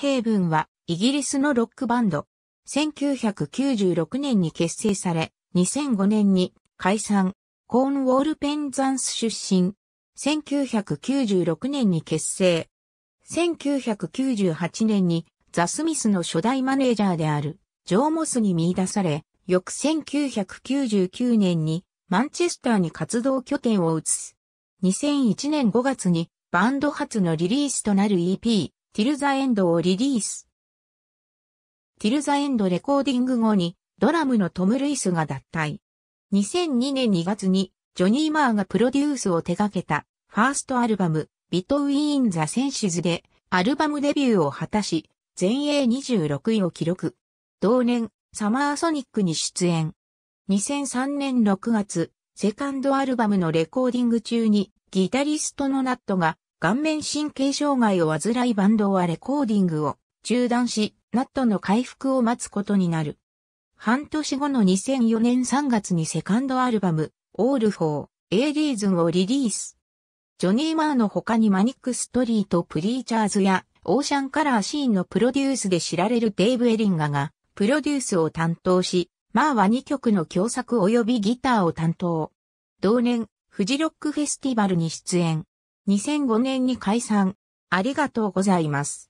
ヘイブンはイギリスのロックバンド。1996年に結成され、2005年に解散。コーンウォールペンザンス出身。1996年に結成。1998年にザ・スミスの初代マネージャーであるジョー・モスに見出され、翌1999年にマンチェスターに活動拠点を移す。2001年5月にバンド初のリリースとなる EP ティルザエンドをリリース。ティルザエンドレコーディング後にドラムのトム・ルイスが脱退。2002年2月にジョニー・マーがプロデュースを手掛けたファーストアルバムビトウィーン・ザ・センシズでアルバムデビューを果たし全英26位を記録。同年サマーソニックに出演。2003年6月セカンドアルバムのレコーディング中にギタリストのナットが顔面神経障害を患いバンドはレコーディングを中断し、ナットの回復を待つことになる。半年後の2004年3月にセカンドアルバム、オールフォー、エイリーズンをリリース。ジョニー・マーの他にマニック・ストリート・プリーチャーズや、オーシャンカラーシーンのプロデュースで知られるデイブ・エリンガが、プロデュースを担当し、マーは2曲の共作及びギターを担当。同年、フジロックフェスティバルに出演。2005年に解散。ありがとうございます。